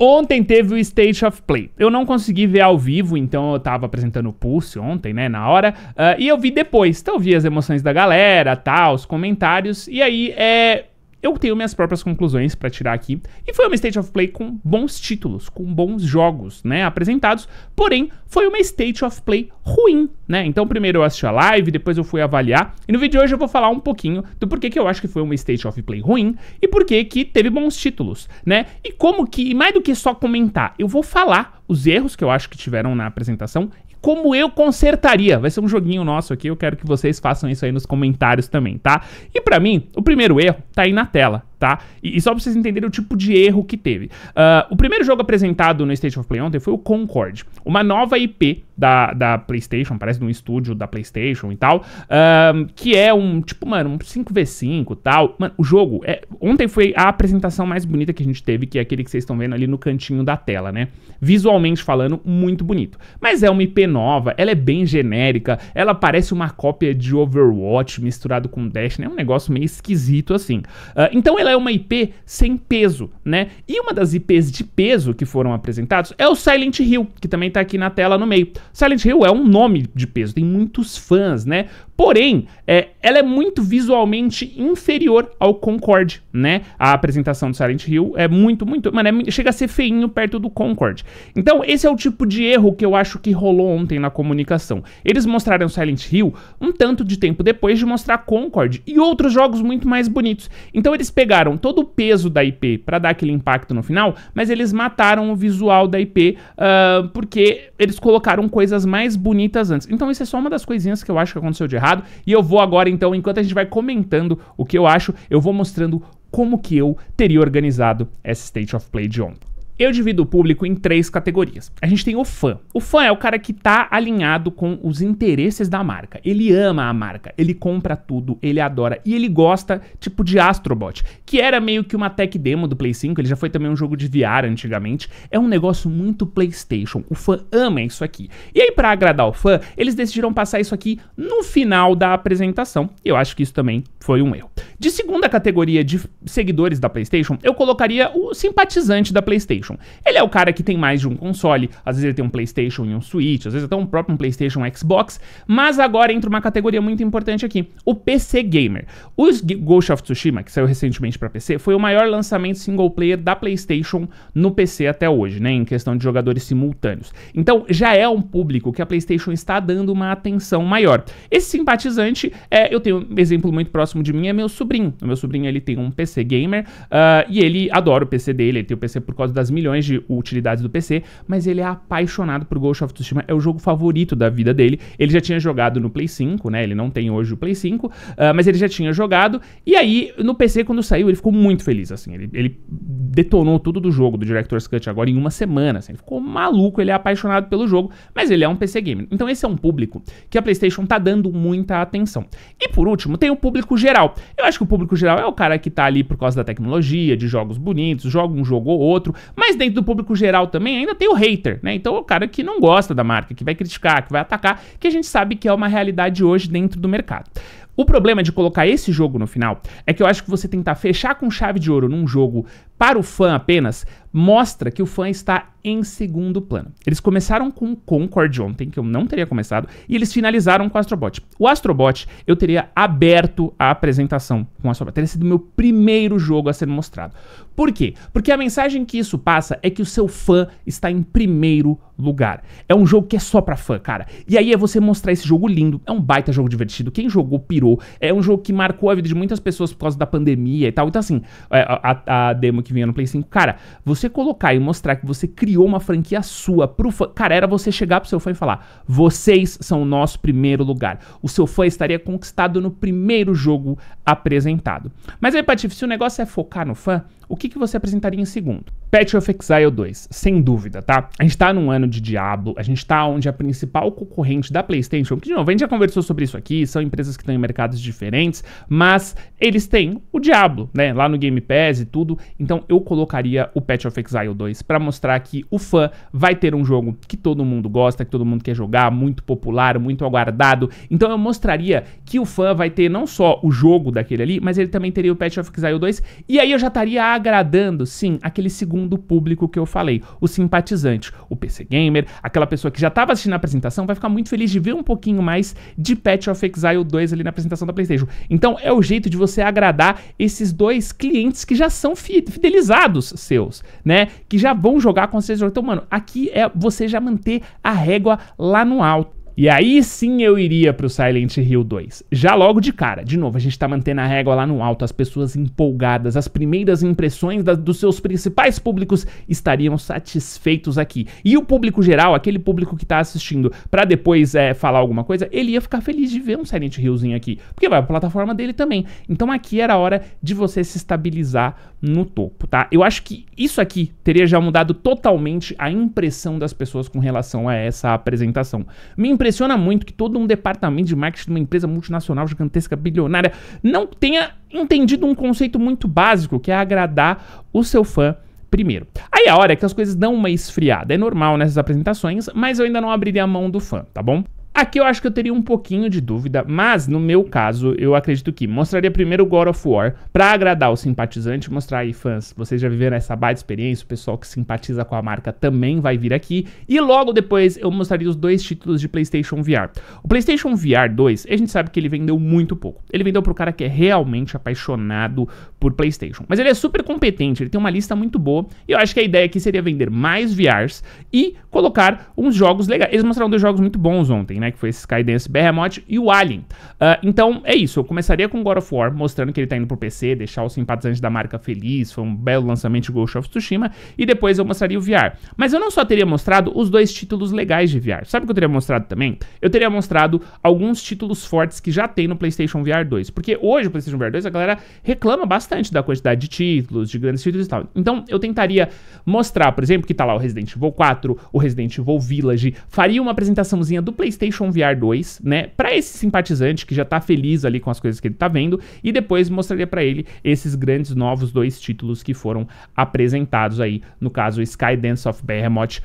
Ontem teve o State of Play. Eu não consegui ver ao vivo, então eu tava apresentando o Pulse ontem, né, na hora. Uh, e eu vi depois. Então eu vi as emoções da galera, tal, tá, os comentários. E aí, é eu tenho minhas próprias conclusões para tirar aqui. E foi uma State of Play com bons títulos, com bons jogos, né, apresentados. Porém, foi uma State of Play ruim, né? Então, primeiro eu assisti a live, depois eu fui avaliar. E no vídeo de hoje eu vou falar um pouquinho do porquê que eu acho que foi uma State of Play ruim e porquê que teve bons títulos, né? E como que, e mais do que só comentar, eu vou falar os erros que eu acho que tiveram na apresentação como eu consertaria. Vai ser um joguinho nosso aqui, eu quero que vocês façam isso aí nos comentários também, tá? E para mim, o primeiro erro tá aí na tela tá? E, e só pra vocês entenderem o tipo de erro que teve. Uh, o primeiro jogo apresentado no State of Play ontem foi o Concorde, uma nova IP da, da PlayStation, parece de um estúdio da PlayStation e tal, uh, que é um, tipo, mano, um 5v5 e tal. Mano, o jogo, é, ontem foi a apresentação mais bonita que a gente teve, que é aquele que vocês estão vendo ali no cantinho da tela, né? Visualmente falando, muito bonito. Mas é uma IP nova, ela é bem genérica, ela parece uma cópia de Overwatch misturado com Destiny, é um negócio meio esquisito assim. Uh, então, ela ela é uma IP sem peso, né? E uma das IPs de peso que foram apresentados é o Silent Hill, que também tá aqui na tela no meio. Silent Hill é um nome de peso, tem muitos fãs, né? Porém, é, ela é muito visualmente inferior ao Concorde, né? A apresentação do Silent Hill é muito, muito... Mano, é, chega a ser feinho perto do Concorde. Então, esse é o tipo de erro que eu acho que rolou ontem na comunicação. Eles mostraram Silent Hill um tanto de tempo depois de mostrar Concorde e outros jogos muito mais bonitos. Então, eles pegaram jogaram todo o peso da IP para dar aquele impacto no final, mas eles mataram o visual da IP uh, ah, porque eles colocaram coisas mais bonitas antes. Então isso é só uma das coisinhas que eu acho que aconteceu de errado e eu vou agora então, enquanto a gente vai comentando o que eu acho, eu vou mostrando como que eu teria organizado essa State of Play de ontem. Eu divido o público em três categorias. A gente tem o fã. O fã é o cara que tá alinhado com os interesses da marca. Ele ama a marca, ele compra tudo, ele adora e ele gosta tipo de Astrobot, que era meio que uma tech demo do Play 5, ele já foi também um jogo de VR antigamente. É um negócio muito PlayStation. O fã ama isso aqui. E aí para agradar o fã, eles decidiram passar isso aqui no final da apresentação. Eu acho que isso também foi um erro. De segunda categoria de seguidores da PlayStation, eu colocaria o simpatizante da PlayStation. PlayStation. Ele é o cara que tem mais de um console, às vezes ele tem um PlayStation e um Switch, às vezes até um próprio PlayStation Xbox, mas agora entra uma categoria muito importante aqui, o PC Gamer. O Ghost of Tsushima, que saiu recentemente para PC, foi o maior lançamento single player da PlayStation no PC até hoje, né, em questão de jogadores simultâneos. Então, já é um público que a PlayStation está dando uma atenção maior. Esse simpatizante, é, eu tenho um exemplo muito próximo de mim, é meu sobrinho. O meu sobrinho, ele tem um PC Gamer, uh, e ele adora o PC dele, ele tem o PC por causa das milhões de utilidades do PC, mas ele é apaixonado por Ghost of Tsushima, é o jogo favorito da vida dele. Ele já tinha jogado no Play 5, né? Ele não tem hoje o Play 5, uh, ah, mas ele já tinha jogado. E aí, no PC, quando saiu, ele ficou muito feliz, assim. Ele, ele detonou tudo do jogo, do Director's Cut, agora em uma semana, assim. Ele ficou maluco, ele é apaixonado pelo jogo, mas ele é um PC gamer. Então esse é um público que a PlayStation tá dando muita atenção. E por último, tem o público geral. Eu acho que o público geral é o cara que tá ali por causa da tecnologia, de jogos bonitos, joga um jogo ou outro, mas mas dentro do público geral também ainda tem o hater, né? Então o cara que não gosta da marca, que vai criticar, que vai atacar, que a gente sabe que é uma realidade hoje dentro do mercado. O problema de colocar esse jogo no final é que eu acho que você tentar fechar com chave de ouro num jogo para o fã apenas mostra que o fã está em segundo plano. Eles começaram com Concord ontem, que eu não teria começado, e eles finalizaram com o Astrobot. O Astrobot eu teria aberto a apresentação com o Astrobot. Teria sido meu primeiro jogo a ser mostrado. Por quê? Porque a mensagem que isso passa é que o seu fã está em primeiro lugar. É um jogo que é só pra fã, cara. E aí é você mostrar esse jogo lindo. É um baita jogo divertido. Quem jogou pirou. É um jogo que marcou a vida de muitas pessoas por causa da pandemia e tal. Então, assim, é, a, a, a demo que vinha no Play 5, cara, você você colocar e mostrar que você criou uma franquia sua pro fã, cara, era você chegar pro seu fã e falar: "Vocês são o nosso primeiro lugar". O seu fã estaria conquistado no primeiro jogo apresentado. Mas aí, Patife, se o negócio é focar no fã, o que, que você apresentaria em segundo? Patch of Exile 2, sem dúvida, tá? A gente tá num ano de Diablo, a gente tá onde a principal concorrente da PlayStation, que de novo, a gente já conversou sobre isso aqui, são empresas que estão em mercados diferentes, mas eles têm o Diablo, né? Lá no Game Pass e tudo. Então eu colocaria o Patch of Exile 2 para mostrar que o fã vai ter um jogo que todo mundo gosta, que todo mundo quer jogar, muito popular, muito aguardado. Então eu mostraria que o fã vai ter não só o jogo daquele ali, mas ele também teria o Patch of Exile 2, e aí eu já estaria agradando, sim, aquele segundo segundo público que eu falei, o simpatizante, o PC Gamer, aquela pessoa que já estava assistindo a apresentação, vai ficar muito feliz de ver um pouquinho mais de Patch of Exile 2 ali na apresentação da PlayStation. Então é o jeito de você agradar esses dois clientes que já são fidelizados seus, né? Que já vão jogar com vocês. Então, mano, aqui é você já manter a régua lá no alto. E aí sim eu iria pro Silent Hill 2. Já logo de cara. De novo, a gente tá mantendo a régua lá no alto, as pessoas empolgadas, as primeiras impressões da, dos seus principais públicos estariam satisfeitos aqui. E o público geral, aquele público que tá assistindo para depois é, falar alguma coisa, ele ia ficar feliz de ver um Silent Hillzinho aqui, porque vai pra plataforma dele também. Então aqui era a hora de você se estabilizar no topo, tá? Eu acho que isso aqui teria já mudado totalmente a impressão das pessoas com relação a essa apresentação. Minha impressão impressiona muito que todo um departamento de marketing de uma empresa multinacional gigantesca, bilionária, não tenha entendido um conceito muito básico, que é agradar o seu fã primeiro. Aí a hora é que as coisas dão uma esfriada. É normal nessas apresentações, mas eu ainda não abriria a mão do fã, tá bom? Aqui eu acho que eu teria um pouquinho de dúvida, mas no meu caso, eu acredito que mostraria primeiro o God of War para agradar o simpatizante, mostrar aí fãs, vocês já viveram essa baita experiência, o pessoal que simpatiza com a marca também vai vir aqui, e logo depois eu mostraria os dois títulos de PlayStation VR. O PlayStation VR 2, a gente sabe que ele vendeu muito pouco. Ele vendeu pro cara que é realmente apaixonado por PlayStation, mas ele é super competente, ele tem uma lista muito boa, e eu acho que a ideia aqui seria vender mais VRs e colocar uns jogos legais. Eles mostraram dois jogos muito bons ontem, né? né? Que foi esse Skydance Behemoth e o Alien. Uh, então, é isso. Eu começaria com God of War, mostrando que ele tá indo pro PC, deixar os simpatizantes da marca feliz. Foi um belo lançamento de Ghost of Tsushima. E depois eu mostraria o VR. Mas eu não só teria mostrado os dois títulos legais de VR. Sabe o que eu teria mostrado também? Eu teria mostrado alguns títulos fortes que já tem no PlayStation VR 2. Porque hoje o PlayStation VR 2, a galera reclama bastante da quantidade de títulos, de grandes títulos e tal. Então, eu tentaria mostrar, por exemplo, que tá lá o Resident Evil 4, o Resident Evil Village. Faria uma apresentaçãozinha do PlayStation PlayStation VR 2, né, para esse simpatizante que já tá feliz ali com as coisas que ele tá vendo e depois mostraria para ele esses grandes novos dois títulos que foram apresentados aí, no caso Sky Dance of Behemoth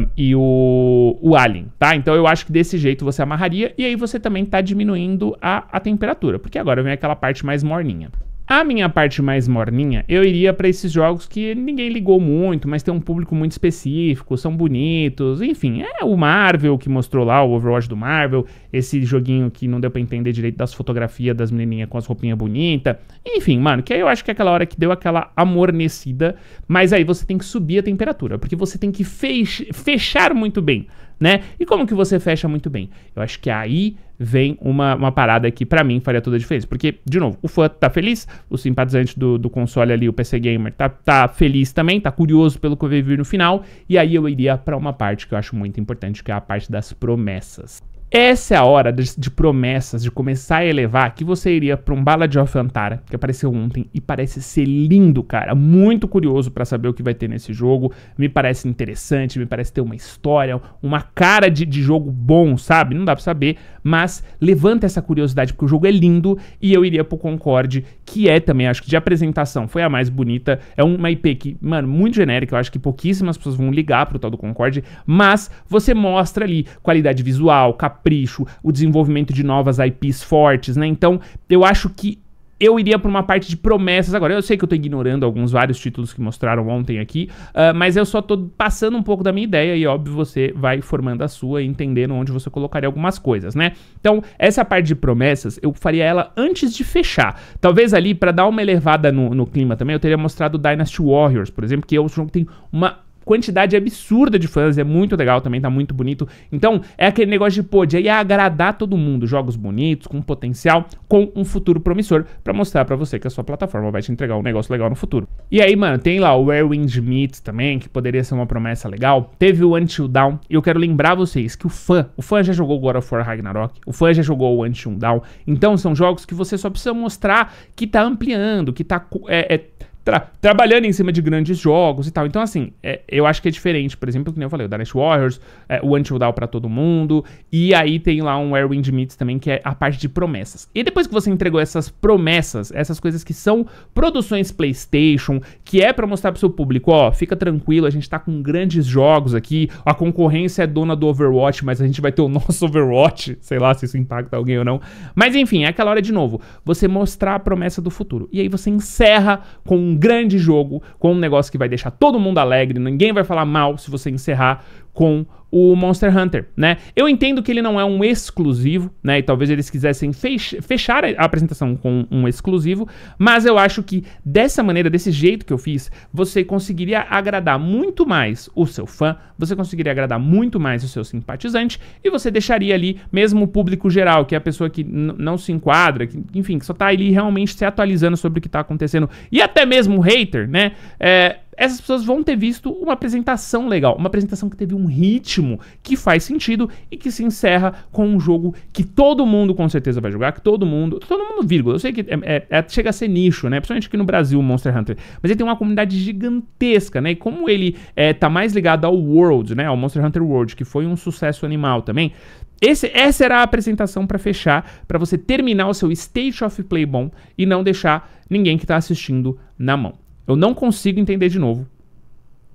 um, e o, o Alien, tá? Então eu acho que desse jeito você amarraria e aí você também tá diminuindo a, a temperatura, porque agora vem aquela parte mais morninha. A minha parte mais morninha, eu iria para esses jogos que ninguém ligou muito, mas tem um público muito específico, são bonitos, enfim, é o Marvel que mostrou lá, o Overwatch do Marvel, esse joguinho que não deu para entender direito das fotografias das menininhas com as roupinhas bonitas, enfim, mano, que aí eu acho que é aquela hora que deu aquela amornecida, mas aí você tem que subir a temperatura, porque você tem que fechar muito bem, né? E como que você fecha muito bem? Eu acho que aí vem uma, uma parada que para mim faria toda a diferença. Porque, de novo, o fã tá feliz, o simpatizante do, do console ali, o PC Gamer, tá, tá feliz também, tá curioso pelo que vai vir no final, e aí eu iria para uma parte que eu acho muito importante, que é a parte das promessas. Essa é a hora de, de, promessas, de começar a elevar, que você iria para um Bala de Alfantara, que apareceu ontem e parece ser lindo, cara. Muito curioso para saber o que vai ter nesse jogo. Me parece interessante, me parece ter uma história, uma cara de, de jogo bom, sabe? Não dá para saber, mas levanta essa curiosidade, porque o jogo é lindo e eu iria pro Concorde, que é também, acho que de apresentação, foi a mais bonita. É uma IP que, mano, muito genérica, eu acho que pouquíssimas pessoas vão ligar pro tal do Concorde, mas você mostra ali qualidade visual, capacidade capricho, o desenvolvimento de novas IPs fortes, né? Então, eu acho que eu iria para uma parte de promessas agora. Eu sei que eu estou ignorando alguns vários títulos que mostraram ontem aqui, uh, mas eu só estou passando um pouco da minha ideia e, óbvio, você vai formando a sua e entendendo onde você colocaria algumas coisas, né? Então, essa parte de promessas, eu faria ela antes de fechar. Talvez ali, para dar uma elevada no, no clima também, eu teria mostrado Dynasty Warriors, por exemplo, que é um jogo que tem uma quantidade absurda de fãs, é muito legal também, tá muito bonito. Então, é aquele negócio de, pô, de aí agradar todo mundo, jogos bonitos, com potencial, com um futuro promissor, para mostrar para você que a sua plataforma vai te entregar um negócio legal no futuro. E aí, mano, tem lá o Where Meet Meets também, que poderia ser uma promessa legal. Teve o Until Down, e eu quero lembrar vocês que o fã, o fã já jogou God of War Ragnarok, o fã já jogou o Until Down, então são jogos que você só precisa mostrar que tá ampliando, que tá é, é, tra trabalhando em cima de grandes jogos e tal. Então, assim, é, eu acho que é diferente. Por exemplo, que eu falei, o Dynasty Warriors, é, o Until Dawn pra todo mundo. E aí tem lá um Airwind Meets também, que é a parte de promessas. E depois que você entregou essas promessas, essas coisas que são produções PlayStation, que é para mostrar pro seu público, ó, fica tranquilo, a gente tá com grandes jogos aqui, a concorrência é dona do Overwatch, mas a gente vai ter o nosso Overwatch, sei lá se isso impacta alguém ou não. Mas enfim, é aquela hora de novo, você mostrar a promessa do futuro. E aí você encerra com um um grande jogo, com um negócio que vai deixar todo mundo alegre, ninguém vai falar mal se você encerrar com o Monster Hunter, né? Eu entendo que ele não é um exclusivo, né? E talvez eles quisessem fechar a apresentação com um exclusivo, mas eu acho que dessa maneira, desse jeito que eu fiz, você conseguiria agradar muito mais o seu fã, você conseguiria agradar muito mais o seu simpatizante e você deixaria ali mesmo o público geral, que é a pessoa que não se enquadra, que, enfim, que só tá ali realmente se atualizando sobre o que tá acontecendo e até mesmo mesmo hater, né? É, essas pessoas vão ter visto uma apresentação legal, uma apresentação que teve um ritmo que faz sentido e que se encerra com um jogo que todo mundo com certeza vai jogar, que todo mundo, todo mundo vírgula, eu sei que é, é, é, chega a ser nicho, né, principalmente aqui no Brasil Monster Hunter, mas ele tem uma comunidade gigantesca, né, e como ele é, tá mais ligado ao World, né, ao Monster Hunter World, que foi um sucesso animal também, esse, essa era a apresentação para fechar, para você terminar o seu State of Play bom e não deixar ninguém que está assistindo na mão. Eu não consigo entender de novo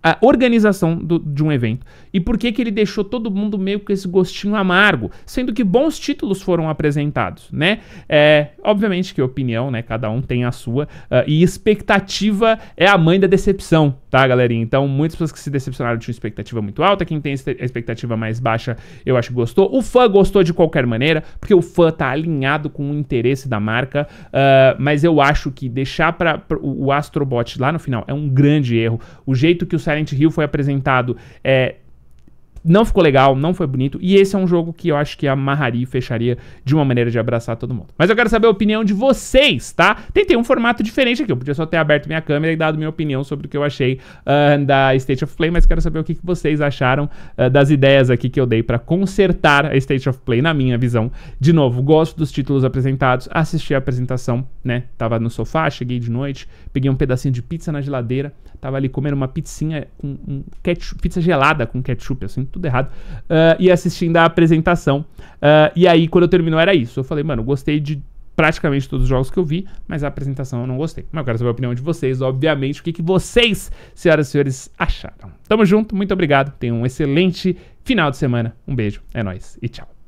a organização do, de um evento e por que, que ele deixou todo mundo meio com esse gostinho amargo, sendo que bons títulos foram apresentados, né? É, obviamente que opinião, né? Cada um tem a sua uh, e expectativa é a mãe da decepção tá, galerinha? Então, muitas pessoas que se decepcionaram tinham expectativa muito alta, quem tem expectativa mais baixa, eu acho que gostou. O fã gostou de qualquer maneira, porque o fã tá alinhado com o interesse da marca, uh, mas eu acho que deixar para o Astrobot lá no final é um grande erro. O jeito que o Silent Hill foi apresentado é não ficou legal, não foi bonito. E esse é um jogo que eu acho que amarraria e fecharia de uma maneira de abraçar todo mundo. Mas eu quero saber a opinião de vocês, tá? Tentei um formato diferente aqui. Eu podia só ter aberto minha câmera e dado minha opinião sobre o que eu achei uh, da State of Play, mas quero saber o que, que vocês acharam uh, das ideias aqui que eu dei para consertar a State of Play, na minha visão. De novo, gosto dos títulos apresentados, assisti a apresentação, né? Tava no sofá, cheguei de noite, peguei um pedacinho de pizza na geladeira, tava ali comendo uma pizzinha com um ketchup, pizza gelada com ketchup, assim tudo errado, uh, e assistindo a apresentação. Uh, e aí, quando eu terminou, era isso. Eu falei, mano, gostei de praticamente todos os jogos que eu vi, mas a apresentação eu não gostei. Mas eu quero saber a opinião de vocês, obviamente, o que, que vocês, senhoras e senhores, acharam. Tamo junto, muito obrigado, tenham um excelente final de semana, um beijo, é nóis e tchau.